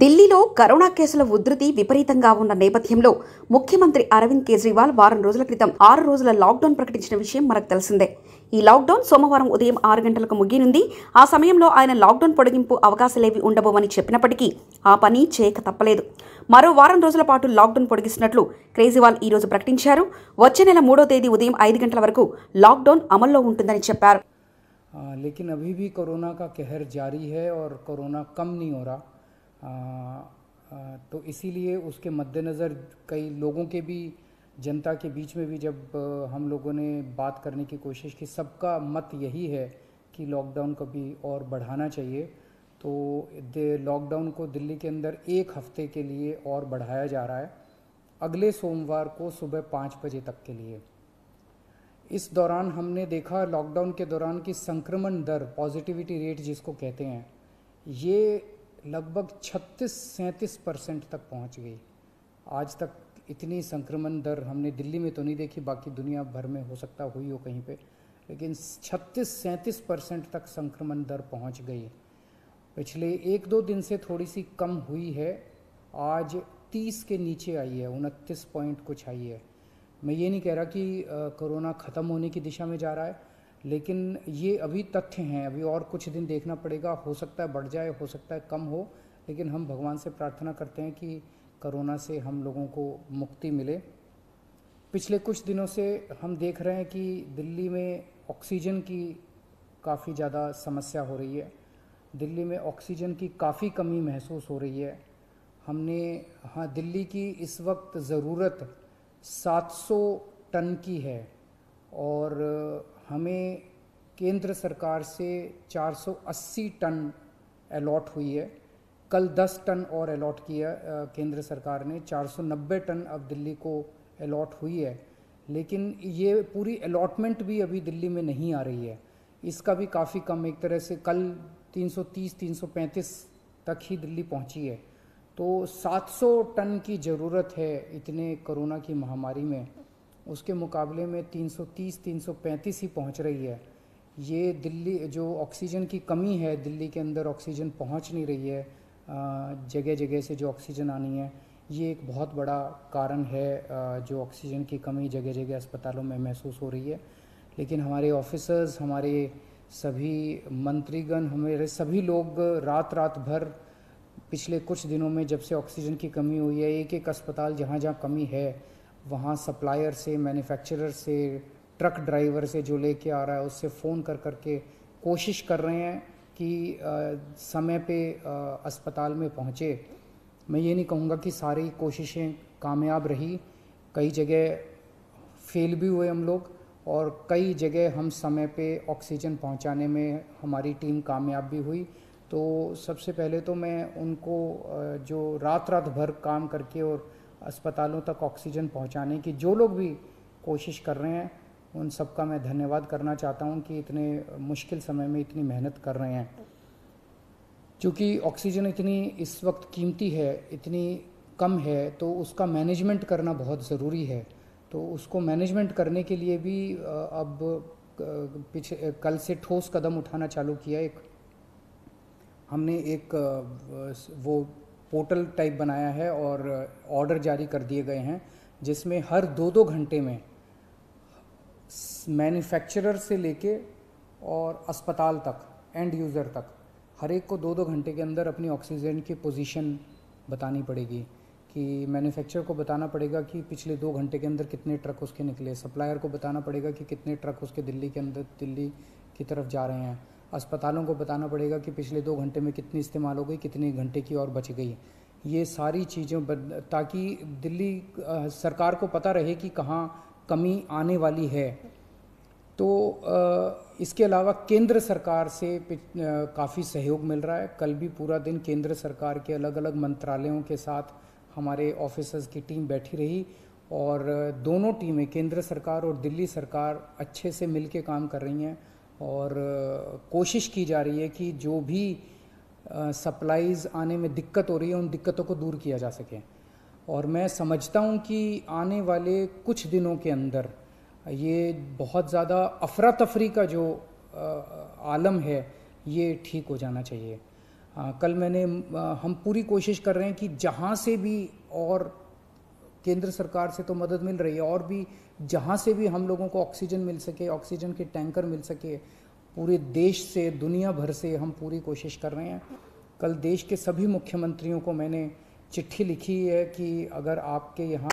ఢిల్లీలో కరోనా కేసుల ఉధృతి విపరీతంగా ఉన్న నేపథ్యంలో ముఖ్యమంత్రి అరవింద్ కేజ్రీవాల్ వారం రోజుల క్రితం ఆరు రోజుల లాక్డౌన్ ప్రకటించిన విషయం మనకు తెలిసిందే ఈ లాక్డౌన్ సోమవారం ఉదయం ఆరు గంటలకు ముగియనుంది ఆ సమయంలో ఆయన లాక్డౌన్ పొడిగింపు అవకాశాలేవి ఉండబోవని చెప్పినప్పటికీ ఆ పని చేయక తప్పలేదు మరో వారం రోజుల పాటు లాక్డౌన్ పొడిగిస్తున్నట్లు కేజ్రీవాల్ ఈ రోజు ప్రకటించారు వచ్చే నెల మూడో తేదీ ఉదయం ఐదు గంటల వరకు లాక్డౌన్ అమల్లో ఉంటుందని చెప్పారు లేకిన్ అభీ కరోనా కా కహర్ జారీ హై కరోనా కమ్ నీ హోరా तो इसीलिए उसके मद्देनज़र कई लोगों के भी जनता के बीच में भी जब हम लोगों ने बात करने की कोशिश की सबका मत यही है कि लॉकडाउन को भी और बढ़ाना चाहिए तो लॉकडाउन को दिल्ली के अंदर एक हफ्ते के लिए और बढ़ाया जा रहा है अगले सोमवार को सुबह पाँच बजे तक के लिए इस दौरान हमने देखा लॉकडाउन के दौरान की संक्रमण दर पॉजिटिविटी रेट जिसको कहते हैं ये लगभग 36-37 परसेंट तक पहुंच गई आज तक इतनी संक्रमण दर हमने दिल्ली में तो नहीं देखी बाकी दुनिया भर में हो सकता हुई हो कहीं पे लेकिन 36-37 परसेंट तक संक्रमण दर पहुंच गई पिछले एक दो दिन से थोड़ी सी कम हुई है आज 30 के नीचे आई है उनतीस पॉइंट कुछ आई है मैं ये नहीं कह रहा कि कोरोना ख़त्म होने की दिशा में जा रहा है लेकिन ये अभी तथ्य हैं अभी और कुछ दिन देखना पड़ेगा हो सकता है बढ़ जाए हो सकता है कम हो लेकिन हम भगवान से प्रार्थना करते हैं कि कोरोना से हम लोगों को मुक्ति मिले पिछले कुछ दिनों से हम देख रहे हैं कि दिल्ली में ऑक्सीजन की काफ़ी ज़्यादा समस्या हो रही है दिल्ली में ऑक्सीजन की काफ़ी कमी महसूस हो रही है हमने हाँ दिल्ली की इस वक्त ज़रूरत 700 टन की है और हमें केंद्र सरकार से 480 टन अलॉट हुई है कल 10 टन और अलॉट किया केंद्र सरकार ने 490 टन अब दिल्ली को अलॉट हुई है लेकिन ये पूरी अलॉटमेंट भी अभी दिल्ली में नहीं आ रही है इसका भी काफ़ी कम एक तरह से कल 330 335 तक ही दिल्ली पहुंची है तो 700 टन की ज़रूरत है इतने कोरोना की महामारी में उसके मुकाबले में 330 335 ही पहुंच रही है ये दिल्ली जो ऑक्सीजन की कमी है दिल्ली के अंदर ऑक्सीजन पहुंच नहीं रही है जगह जगह से जो ऑक्सीजन आनी है ये एक बहुत बड़ा कारण है जो ऑक्सीजन की कमी जगह जगह अस्पतालों में महसूस हो रही है लेकिन हमारे ऑफिसर्स हमारे सभी मंत्रीगण हमारे सभी लोग रात रात भर पिछले कुछ दिनों में जब से ऑक्सीजन की कमी हुई है एक एक अस्पताल जहाँ जहाँ कमी है वहाँ सप्लायर से मैन्युफैक्चरर से ट्रक ड्राइवर से जो लेके आ रहा है उससे फ़ोन कर कर के कोशिश कर रहे हैं कि आ, समय पे आ, अस्पताल में पहुँचे मैं ये नहीं कहूँगा कि सारी कोशिशें कामयाब रही कई जगह फेल भी हुए हम लोग और कई जगह हम समय पे ऑक्सीजन पहुंचाने में हमारी टीम कामयाब भी हुई तो सबसे पहले तो मैं उनको जो रात रात भर काम करके और अस्पतालों तक ऑक्सीजन पहुंचाने की जो लोग भी कोशिश कर रहे हैं उन सबका मैं धन्यवाद करना चाहता हूं कि इतने मुश्किल समय में इतनी मेहनत कर रहे हैं क्योंकि ऑक्सीजन इतनी इस वक्त कीमती है इतनी कम है तो उसका मैनेजमेंट करना बहुत ज़रूरी है तो उसको मैनेजमेंट करने के लिए भी अब पिछले कल से ठोस कदम उठाना चालू किया एक हमने एक वो पोर्टल टाइप बनाया है और ऑर्डर जारी कर दिए गए हैं जिसमें हर दो दो घंटे में मैन्युफैक्चरर से लेके और अस्पताल तक एंड यूज़र तक हर एक को दो दो घंटे के अंदर अपनी ऑक्सीजन की पोजीशन बतानी पड़ेगी कि मैन्युफैक्चरर को बताना पड़ेगा कि पिछले दो घंटे के अंदर कितने ट्रक उसके निकले सप्लायर को बताना पड़ेगा कि कितने ट्रक उसके दिल्ली के अंदर दिल्ली की तरफ जा रहे हैं अस्पतालों को बताना पड़ेगा कि पिछले दो घंटे में कितनी इस्तेमाल हो गई कितने घंटे की और बच गई ये सारी चीज़ें ताकि दिल्ली सरकार को पता रहे कि कहाँ कमी आने वाली है तो इसके अलावा केंद्र सरकार से काफ़ी सहयोग मिल रहा है कल भी पूरा दिन केंद्र सरकार के अलग अलग मंत्रालयों के साथ हमारे ऑफिसर्स की टीम बैठी रही और दोनों टीमें केंद्र सरकार और दिल्ली सरकार अच्छे से मिल काम कर रही हैं और कोशिश की जा रही है कि जो भी सप्लाईज़ आने में दिक्कत हो रही है उन दिक्कतों को दूर किया जा सके और मैं समझता हूँ कि आने वाले कुछ दिनों के अंदर ये बहुत ज़्यादा अफरा तफरी का जो आलम है ये ठीक हो जाना चाहिए आ, कल मैंने आ, हम पूरी कोशिश कर रहे हैं कि जहाँ से भी और केंद्र सरकार से तो मदद मिल रही है और भी जहाँ से भी हम लोगों को ऑक्सीजन मिल सके ऑक्सीजन के टैंकर मिल सके पूरे देश से दुनिया भर से हम पूरी कोशिश कर रहे हैं कल देश के सभी मुख्यमंत्रियों को मैंने चिट्ठी लिखी है कि अगर आपके यहाँ